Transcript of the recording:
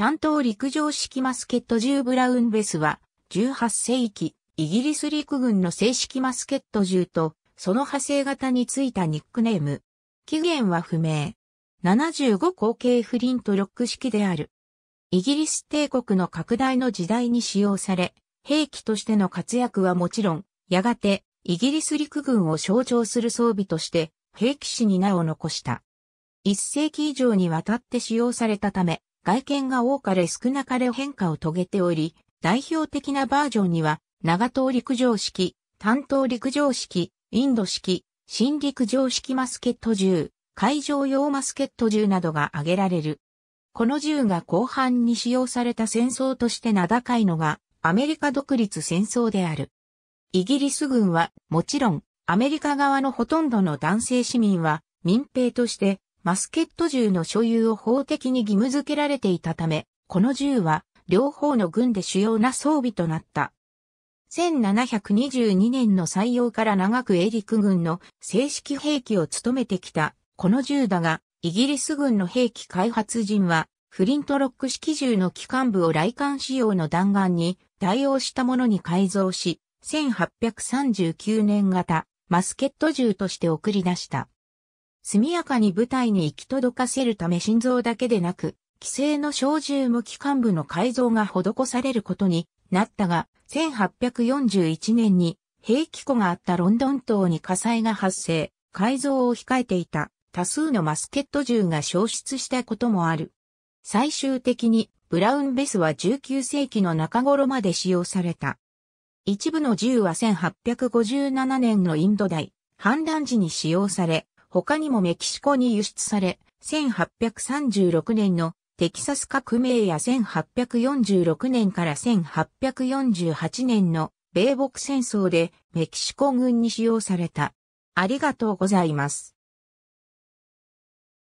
担当陸上式マスケット銃ブラウンベスは、18世紀、イギリス陸軍の正式マスケット銃と、その派生型についたニックネーム。起源は不明。75口径フリントロック式である。イギリス帝国の拡大の時代に使用され、兵器としての活躍はもちろん、やがて、イギリス陸軍を象徴する装備として、兵器士に名を残した。1世紀以上にわたって使用されたため、外見が多かれ少なかれ変化を遂げており、代表的なバージョンには、長島陸上式、担当陸上式、インド式、新陸上式マスケット銃、海上用マスケット銃などが挙げられる。この銃が後半に使用された戦争として名高いのが、アメリカ独立戦争である。イギリス軍は、もちろん、アメリカ側のほとんどの男性市民は、民兵として、マスケット銃の所有を法的に義務付けられていたため、この銃は両方の軍で主要な装備となった。1722年の採用から長くエック軍の正式兵器を務めてきた、この銃だが、イギリス軍の兵器開発人は、フリントロック式銃の機関部を来艦仕様の弾丸に代用したものに改造し、1839年型マスケット銃として送り出した。速やかに部隊に行き届かせるため心臓だけでなく、規制の小銃無機幹部の改造が施されることになったが、1841年に兵器庫があったロンドン島に火災が発生、改造を控えていた多数のマスケット銃が消失したこともある。最終的にブラウンベスは19世紀の中頃まで使用された。一部の銃は1857年のインド大、反乱時に使用され、他にもメキシコに輸出され、1836年のテキサス革命や1846年から1848年の米北戦争でメキシコ軍に使用された。ありがとうございます。